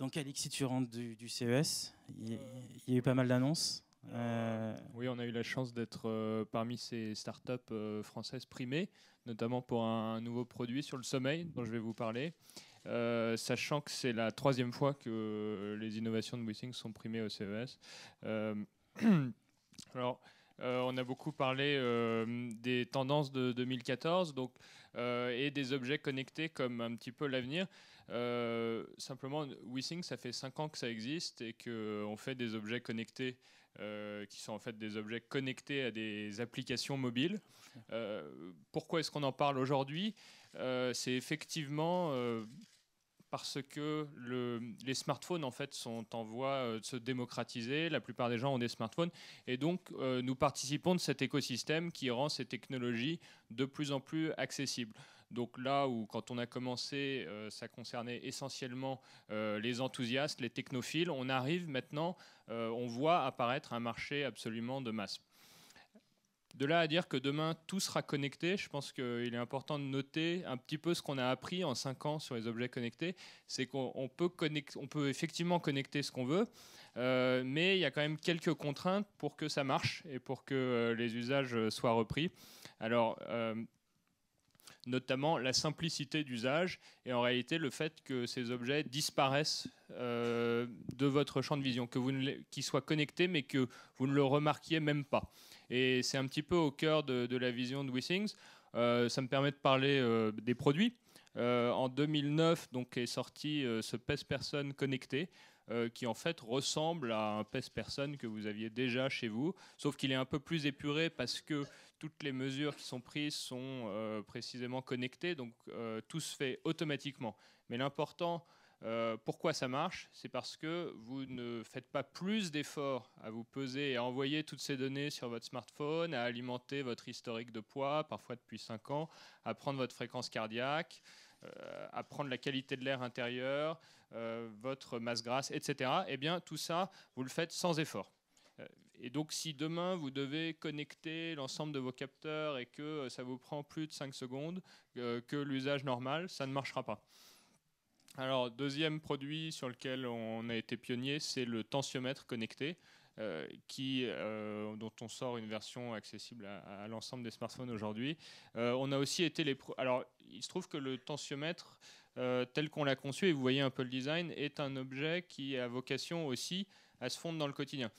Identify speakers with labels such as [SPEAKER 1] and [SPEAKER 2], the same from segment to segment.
[SPEAKER 1] Donc si tu rentres du, CES. Il y, a
[SPEAKER 2] eu pas euh, mal d'annonces.
[SPEAKER 1] Euh, euh, oui, on a eu la chance d'être parmi ces startups françaises primées, notamment pour un, nouveau produit sur le sommeil dont je vais vous parler. sachant que c'est la troisième fois que les innovations de Wissing sont primées au CES. alors, on a beaucoup parlé des tendances de 2014 donc, et des objets connectés comme un petit peu l'avenir. Euh, simplement, WeSync, ça fait 5 ans que ça existe et qu'on euh, fait des objets connectés euh, qui sont en fait des objets connectés à des applications mobiles. pourquoi est-ce qu'on en parle aujourd'hui C'est effectivement parce que les smartphones en fait sont en voie de se démocratiser. La plupart des gens ont des smartphones et donc nous participons de cet écosystème qui rend ces technologies de plus en plus accessibles. Donc là où quand on a commencé, euh, ça concernait essentiellement euh, les enthousiastes, les technophiles, on arrive maintenant, euh, on voit apparaître un marché absolument de masse. De là à dire que demain tout sera connecté, je pense qu'il est important de noter un petit peu ce qu'on a appris en 5 ans sur les objets connectés. C'est qu'on peut, peut effectivement connecter ce qu'on veut, mais il y a quand même quelques contraintes pour que ça marche et pour que les usages soient repris. Alors, notamment la simplicité d'usage et en réalité le fait que ces objets disparaissent euh, de votre champ de vision, que vous qu'ils soient connectés mais que vous ne le remarquiez même pas. Et c'est un petit peu au cœur de, la vision de WeThings. Euh, ça me permet de parler euh, des produits. en 2009, donc, est sorti ce PES Personne connecté, qui en fait ressemble à un PES Personne que vous aviez déjà chez vous, sauf qu'il est un peu plus épuré parce que toutes les mesures qui sont prises sont euh, précisément connectées, donc euh, tout se fait automatiquement. Mais l'important, euh, pourquoi ça marche C'est parce que vous ne faites pas plus d'efforts à vous peser et à envoyer toutes ces données sur votre smartphone, à alimenter votre historique de poids, parfois depuis 5 ans, à prendre votre fréquence cardiaque, à prendre la qualité de l'air intérieur, votre masse grasse, etc. Eh bien, tout ça, vous le faites sans effort et donc, si demain vous devez connecter l'ensemble de vos capteurs et que euh, ça vous prend plus de 5 secondes euh, que l'usage normal, ça ne marchera pas. Alors, deuxième produit sur lequel on a été pionnier, c'est le tensiomètre connecté, euh, dont on sort une version accessible à, l'ensemble des smartphones aujourd'hui. on a aussi été les. Alors, il se trouve que le tensiomètre, tel qu'on l'a conçu, et vous voyez un peu le design, est un objet qui a vocation aussi à se fondre dans le quotidien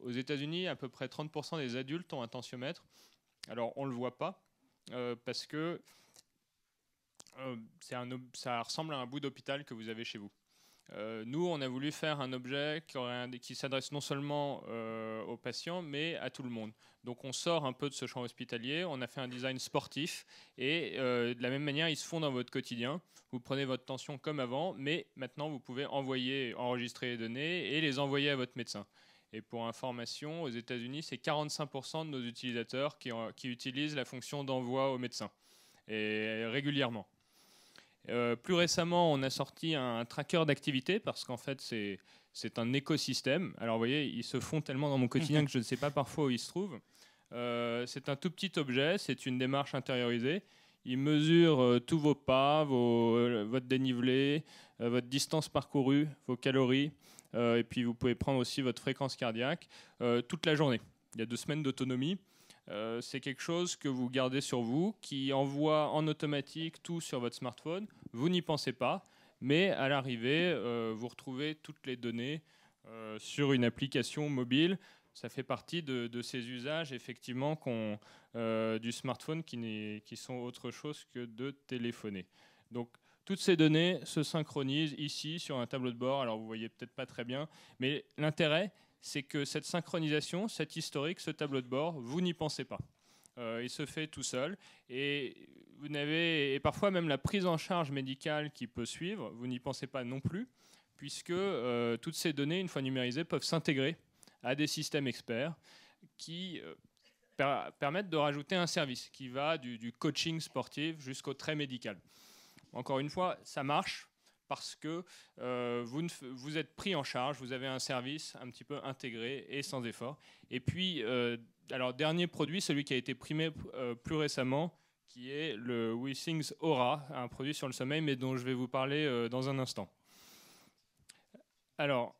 [SPEAKER 1] aux États-Unis, à peu près 30% des adultes ont un tensiomètre. Alors, on ne le voit pas euh, parce que euh, un, ça ressemble à un bout d'hôpital que vous avez chez vous. Euh, nous, on a voulu faire un objet qui, qui s'adresse non seulement aux patients, mais à tout le monde. Donc on sort un peu de ce champ hospitalier, on a fait un design sportif, et de la même manière, ils se font dans votre quotidien. Vous prenez votre tension comme avant, mais maintenant, vous pouvez envoyer, enregistrer les données et les envoyer à votre médecin. Et pour information, aux États-Unis, c'est 45% de nos utilisateurs qui, utilisent la fonction d'envoi au médecin, et régulièrement. Euh, plus récemment, on a sorti un tracker d'activité parce qu'en fait, c'est un écosystème. Alors, vous voyez, ils se font tellement dans mon quotidien que je ne sais pas parfois où ils se trouvent. Euh, c'est un tout petit objet, c'est une démarche intériorisée. Il mesure euh, tous vos pas, vos, votre dénivelé, votre distance parcourue, vos calories, euh, et puis vous pouvez prendre aussi votre fréquence cardiaque euh, toute la journée. Il y a deux semaines d'autonomie. Euh, c'est quelque chose que vous gardez sur vous, qui envoie en automatique tout sur votre smartphone. Vous n'y pensez pas, mais à l'arrivée, vous retrouvez toutes les données sur une application mobile. Ça fait partie de, ces usages, effectivement, du smartphone qui, qui, sont autre chose que de téléphoner. Donc, toutes ces données se synchronisent ici sur un tableau de bord. Alors vous voyez peut-être pas très bien, mais l'intérêt, c'est que cette synchronisation, cet historique, ce tableau de bord, vous n'y pensez pas. Euh, il se fait tout seul et vous n'avez et parfois même la prise en charge médicale qui peut suivre, vous n'y pensez pas non plus, puisque euh, toutes ces données, une fois numérisées, peuvent s'intégrer à des systèmes experts qui euh, permettent de rajouter un service qui va du, du coaching sportif jusqu'au trait médical. Encore une fois, ça marche parce que euh, vous, êtes pris en charge, vous avez un service un petit peu intégré et sans effort. Et puis, euh, alors dernier produit, celui qui a été primé euh, plus récemment, qui est le WeSings Aura, un produit sur le sommeil, mais dont je vais vous parler dans un instant.
[SPEAKER 2] Alors,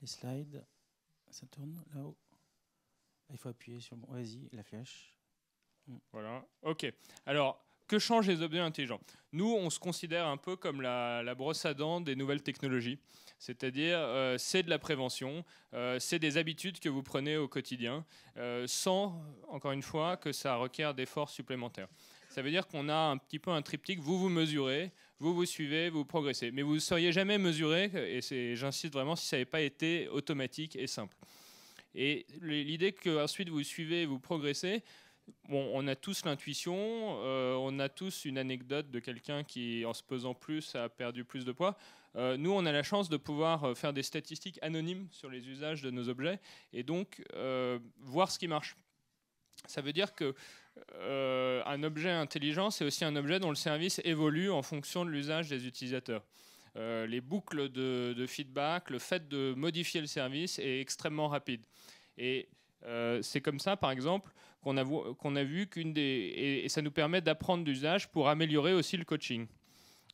[SPEAKER 2] les slides, ça tourne là-haut. Il faut appuyer sur, vas-y, la flèche.
[SPEAKER 1] Mm. Voilà, ok. Alors, que changent les objets intelligents Nous, on se considère un peu comme la, brosse à dents des nouvelles technologies. C'est-à-dire, euh, c'est de la prévention, euh, c'est des habitudes que vous prenez au quotidien, euh, sans, encore une fois, que ça requiert d'efforts supplémentaires. Ça veut dire qu'on a un petit peu un triptyque, vous vous mesurez, vous vous suivez, vous progressez. Mais vous ne seriez jamais mesuré, et j'insiste vraiment, si ça n'avait pas été automatique et simple. Et l'idée que, ensuite, vous suivez, vous progressez, on a tous l'intuition, euh, on a tous une anecdote de quelqu'un qui, en se pesant plus, a perdu plus de poids. Euh, nous, on a la chance de pouvoir euh, faire des statistiques anonymes sur les usages de nos objets et donc voir ce qui marche. Ça veut dire que un objet intelligent, c'est aussi un objet dont le service évolue en fonction de l'usage des utilisateurs. les boucles de, feedback, le fait de modifier le service est extrêmement rapide. Et euh, c'est comme ça, par exemple, qu'on a, vu qu'une des... Et, ça nous permet d'apprendre d'usage pour améliorer aussi le coaching.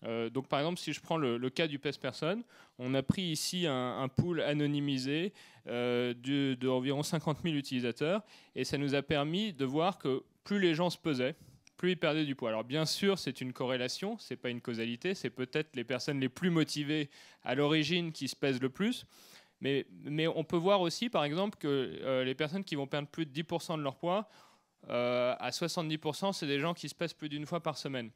[SPEAKER 1] Euh, donc, par exemple, si je prends le, cas du PES personne on a pris ici un, pool anonymisé euh, d'environ de, environ 50 000 utilisateurs et ça nous a permis de voir que plus les gens se pesaient, plus ils perdaient du poids. Alors, bien sûr, c'est une corrélation, ce n'est pas une causalité, c'est peut-être les personnes les plus motivées à l'origine qui se pèsent le plus. Mais, on peut voir aussi, par exemple, que euh, les personnes qui vont perdre plus de 10% de leur poids, euh, à 70%, c'est des gens qui se passent plus d'une fois par semaine.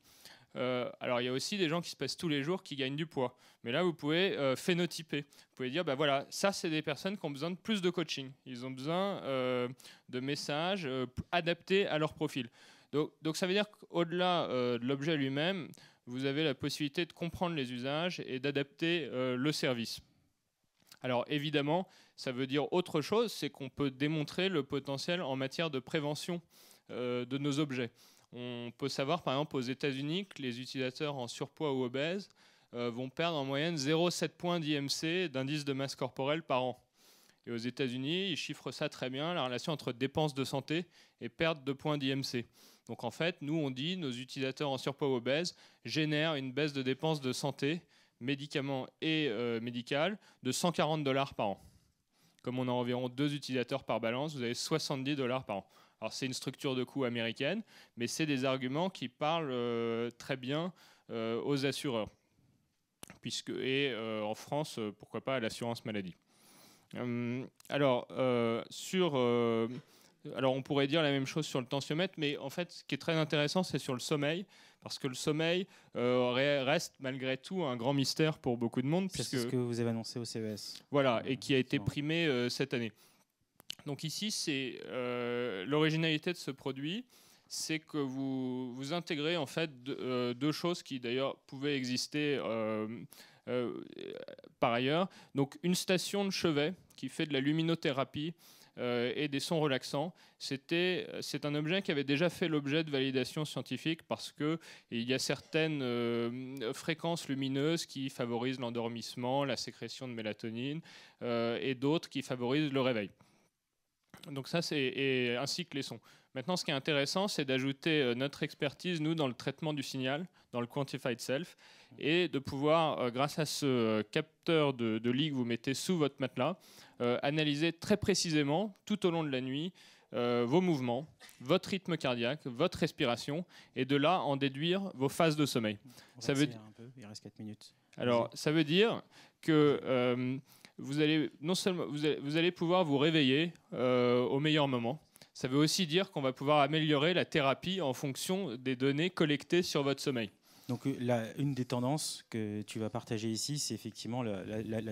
[SPEAKER 1] Euh, alors, il y a aussi des gens qui se passent tous les jours qui gagnent du poids. Mais là, vous pouvez phénotyper. Vous pouvez dire, ben voilà, ça, c'est des personnes qui ont besoin de plus de coaching. Ils ont besoin de messages adaptés à leur profil. donc ça veut dire qu'au-delà de l'objet lui-même, vous avez la possibilité de comprendre les usages et d'adapter le service. Alors évidemment, ça veut dire autre chose, c'est qu'on peut démontrer le potentiel en matière de prévention euh, de nos objets. On peut savoir par exemple aux États-Unis que les utilisateurs en surpoids ou obèses euh, vont perdre en moyenne 0,7 points d'IMC, d'indice de masse corporelle par an. Et aux États-Unis, ils chiffrent ça très bien, la relation entre dépenses de santé et perte de points d'IMC. Donc en fait, nous on dit nos utilisateurs en surpoids ou obèses génèrent une baisse de dépenses de santé médicaments et euh, médicales de 140 dollars par an. Comme on a environ deux utilisateurs par balance, vous avez 70 dollars par an. Alors c'est une structure de coût américaine, mais c'est des arguments qui parlent euh, très bien euh, aux assureurs. Puisque, et en France, pourquoi pas à l'assurance maladie. Hum, alors, sur alors on pourrait dire la même chose sur le tensiomètre, mais en fait, ce qui est très intéressant, c'est sur le sommeil, parce que le sommeil euh, reste malgré tout un grand mystère pour beaucoup de monde. C'est ce que
[SPEAKER 2] vous avez annoncé au CES.
[SPEAKER 1] Voilà, et qui a été primé euh, cette année. Donc ici, c'est euh, l'originalité de ce produit, c'est que vous, vous intégrez en fait deux choses qui d'ailleurs pouvaient exister par ailleurs. Donc une station de chevet qui fait de la luminothérapie. Euh, et des sons relaxants. c'est un objet qui avait déjà fait l'objet de validations scientifiques parce qu'il y a certaines euh, fréquences lumineuses qui favorisent l'endormissement, la sécrétion de mélatonine euh, et d'autres qui favorisent le réveil. Donc ça, c'est ainsi que les sons. Maintenant, ce qui est intéressant, c'est d'ajouter euh, notre expertise, nous, dans le traitement du signal, dans le quantified self, et de pouvoir, euh, grâce à ce euh, capteur de, de lit que vous mettez sous votre matelas, analyser très précisément, tout au long de la nuit, vos mouvements, votre rythme cardiaque, votre respiration, et de là en déduire vos phases de sommeil. ça veut... Alors, ça veut dire que vous allez non seulement vous allez pouvoir vous réveiller au meilleur moment ça veut aussi dire qu'on va pouvoir améliorer la thérapie en fonction des données collectées sur votre sommeil.
[SPEAKER 2] Donc euh, une des tendances que tu vas partager ici, c'est effectivement la,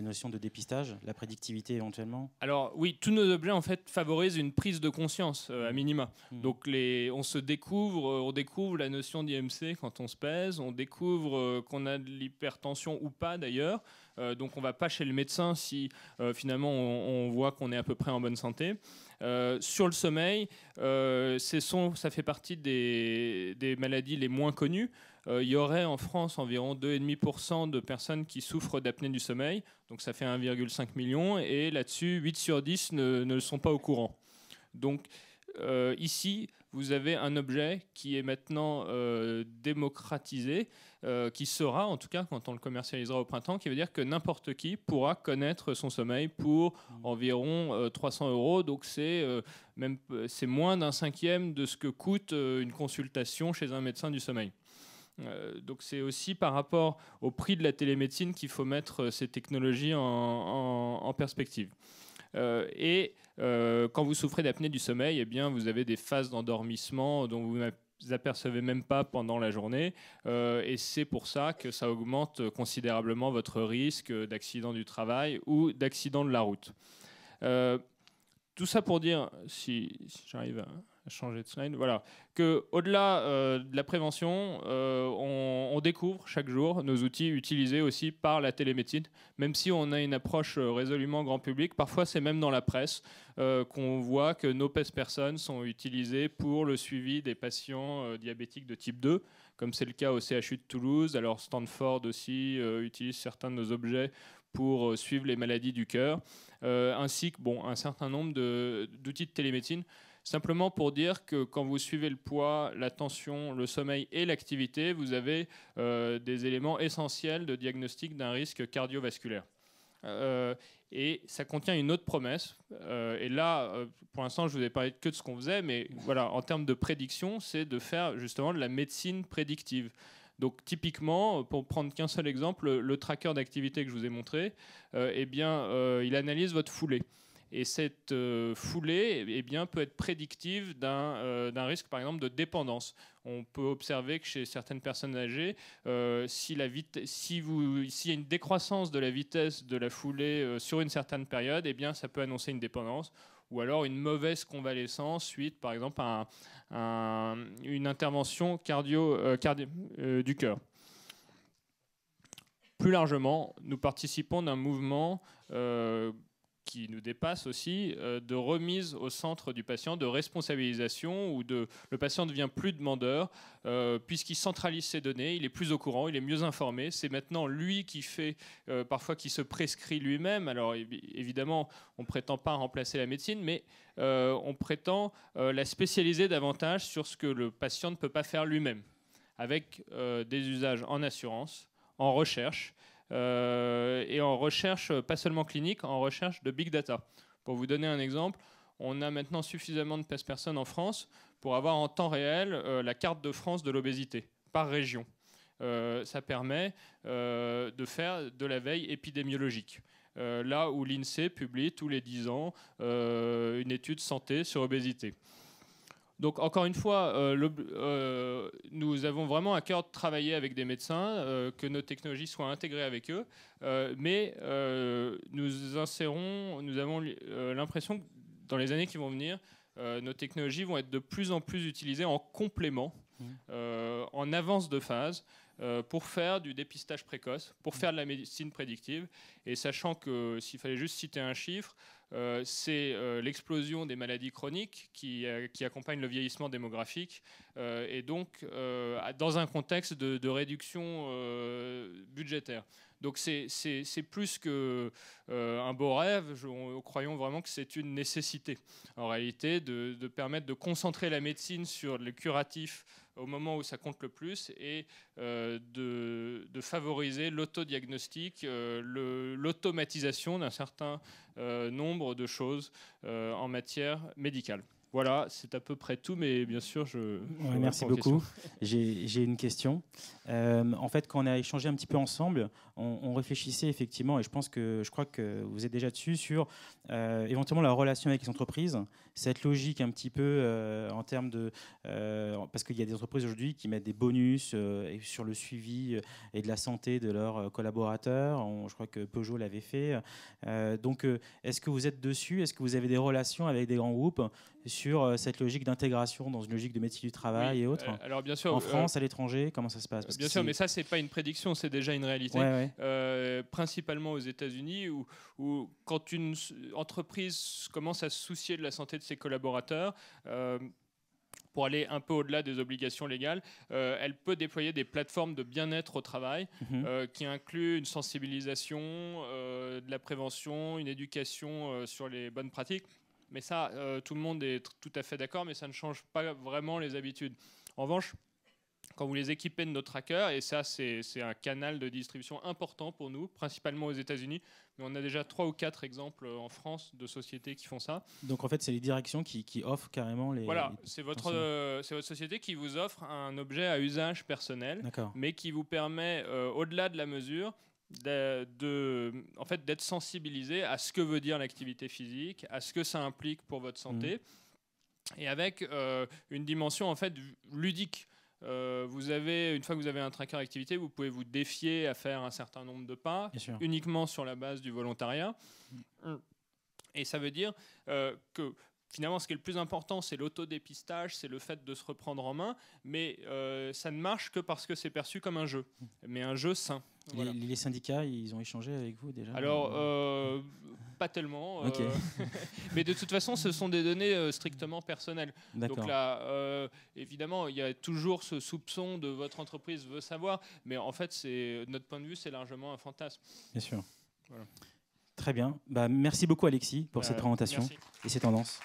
[SPEAKER 2] notion de dépistage, la prédictivité éventuellement.
[SPEAKER 1] Alors oui, tous nos objets en fait favorisent une prise de conscience euh, à minima. Mhm. Donc les, on se découvre, euh, on découvre la notion d'IMC quand on se pèse, on découvre qu'on a de l'hypertension ou pas d'ailleurs. Euh, donc on va pas chez le médecin si euh, finalement on, voit qu'on est à peu près en bonne santé. Euh, sur le sommeil, ça fait partie des, maladies les moins connues. il y aurait en France environ 2,5% de personnes qui souffrent d'apnée du sommeil, donc ça fait 1,5 million, et là-dessus, 8 sur 10 ne, ne, sont pas au courant. Donc ici, vous avez un objet qui est maintenant euh, démocratisé, euh, qui sera, en tout cas quand on le commercialisera au printemps, qui veut dire que n'importe qui pourra connaître son sommeil pour mm. environ 300 euh, euros. Donc c'est même c'est moins d'un cinquième de ce que coûte une consultation chez un médecin du sommeil. donc c'est aussi par rapport au prix de la télémédecine qu'il faut mettre ces technologies en perspective. Euh, et euh, quand vous souffrez d'apnée du sommeil, eh bien, vous avez des phases d'endormissement dont vous apercevez même pas pendant la journée. Euh, et c'est pour ça que ça augmente considérablement votre risque d'accident du travail ou d'accident de la route tout ça pour dire, si, j'arrive à changer de slide, voilà, que au-delà euh, de la prévention, euh, on, découvre chaque jour nos outils utilisés aussi par la télémédecine, même si on a une approche euh, résolument grand public. Parfois, c'est même dans la presse qu'on voit que nos PES personnes sont utilisées pour le suivi des patients diabétiques de type 2 comme c'est le cas au CHU de Toulouse. Alors Stanford aussi utilise certains de nos objets pour euh, suivre les maladies du cœur, euh, ainsi que bon, un certain nombre d'outils de, télémédecine. Simplement pour dire que quand vous suivez le poids, la tension, le sommeil et l'activité, vous avez euh, des éléments essentiels de diagnostic d'un risque cardiovasculaire. et ça contient une autre promesse. et là, pour l'instant, je vous ai parlé que de ce qu'on faisait, mais voilà, en termes de prédiction, c'est de faire justement de la médecine prédictive. Donc typiquement, pour prendre qu'un seul exemple, le tracker d'activité que je vous ai montré, euh, eh bien, euh, il analyse votre foulée. Et cette euh, foulée eh peut être prédictive d'un risque, par exemple, de dépendance. On peut observer que chez certaines personnes âgées, si vous, s'il y a une décroissance de la vitesse de la foulée sur une certaine période, eh bien, ça peut annoncer une dépendance ou alors une mauvaise convalescence suite, par exemple, à, une intervention cardio, euh, euh, du cœur. Plus largement, nous participons d'un mouvement euh, qui nous dépasse aussi, euh, de remise au centre du patient, de responsabilisation, où de, le patient devient plus demandeur, euh, puisqu'il centralise ses données, il est plus au courant, il est mieux informé, c'est maintenant lui qui fait, euh, parfois qui se prescrit lui-même. Alors évidemment, on ne prétend pas remplacer la médecine, mais on prétend la spécialiser davantage sur ce que le patient ne peut pas faire lui-même, avec des usages en assurance, en recherche, euh, et en recherche, euh, pas seulement clinique, en recherche de big data. Pour vous donner un exemple, on a maintenant suffisamment de personnes en France pour avoir en temps réel euh, la carte de France de l'obésité par région. ça permet de faire de la veille épidémiologique. là où l'INSEE publie tous les 10 ans une étude santé sur obésité. Donc encore une fois, euh, euh, nous avons vraiment à cœur de travailler avec des médecins, euh, que nos technologies soient intégrées avec eux, mais nous insérons, nous avons l'impression que dans les années qui vont venir, nos technologies vont être de plus en plus utilisées en complément, mmh. en avance de phase. pour faire du dépistage précoce, pour mmh. faire de la médecine prédictive. Et sachant que s'il fallait juste citer un chiffre, euh, c'est euh, l'explosion des maladies chroniques qui, euh, qui, accompagnent le vieillissement démographique. et donc, dans un contexte de réduction budgétaire. Donc c'est plus qu'un euh, beau rêve, je, croyons vraiment que c'est une nécessité en réalité de, permettre de concentrer la médecine sur le curatif au moment où ça compte le plus et euh, de, favoriser l'autodiagnostic, euh, l'automatisation d'un certain nombre de choses en matière médicale.
[SPEAKER 2] Voilà, c'est à peu près tout, mais bien sûr, je. merci beaucoup. J'ai une question. Euh, en fait, quand on a échangé un petit peu ensemble, on, réfléchissait effectivement, et je pense que je crois que vous êtes déjà dessus sur euh, éventuellement la relation avec les entreprises, cette logique un petit peu euh, en termes de parce qu'il y a des entreprises aujourd'hui qui mettent des bonus sur le suivi et de la santé de leurs collaborateurs. je crois que Peugeot l'avait fait. donc, est-ce que vous êtes dessus Est-ce que vous avez des relations avec des grands groupes sur euh, cette logique d'intégration dans une logique de métier du travail et autres hein. euh, alors bien sûr, En euh, France, à l'étranger, comment ça se passe Bien sûr, mais
[SPEAKER 1] ça, c'est pas une prédiction, c'est déjà une réalité. principalement aux États-Unis, où, quand une entreprise commence à se soucier de la santé de ses collaborateurs, pour aller un peu au-delà des obligations légales, elle peut déployer des plateformes de bien-être au travail mhm. qui incluent une sensibilisation, de la prévention, une éducation sur les bonnes pratiques. Mais ça, euh, tout le monde est tout à fait d'accord, mais ça ne change pas vraiment les habitudes. En revanche, quand vous les équipez de nos trackers, et ça c'est un canal de distribution important pour nous, principalement aux États-Unis, mais on a déjà trois ou quatre exemples euh, en France de sociétés qui font ça.
[SPEAKER 2] Donc en fait c'est les directions qui, offrent carrément les... Voilà, euh, c'est
[SPEAKER 1] votre, société qui vous offre un objet à usage personnel, mais qui vous permet, au-delà de la mesure, de, en fait, d'être sensibilisé à ce que veut dire l'activité physique, à ce que ça implique pour votre mm. santé, et avec euh, une dimension en fait ludique. Euh, vous avez, une fois que vous avez un tracker d'activité vous pouvez vous défier à faire un certain nombre de pas uniquement sur la base du volontariat. Mm. Et ça veut dire euh, que finalement, ce qui est le plus important, c'est l'autodépistage, c'est le fait de se reprendre en main, mais euh, ça ne marche que parce que c'est perçu comme un jeu, mais un jeu sain.
[SPEAKER 2] Les, syndicats, ils ont échangé avec vous déjà Alors,
[SPEAKER 1] euh, pas tellement. Euh, mais de toute façon, ce sont des données strictement personnelles. Donc là, évidemment, il y a toujours ce soupçon de votre entreprise veut savoir, mais en fait, c'est notre point de vue, c'est largement un fantasme. Bien
[SPEAKER 2] sûr. Très bien. Bah, merci beaucoup, Alexis, pour bah, cette présentation et ces tendances.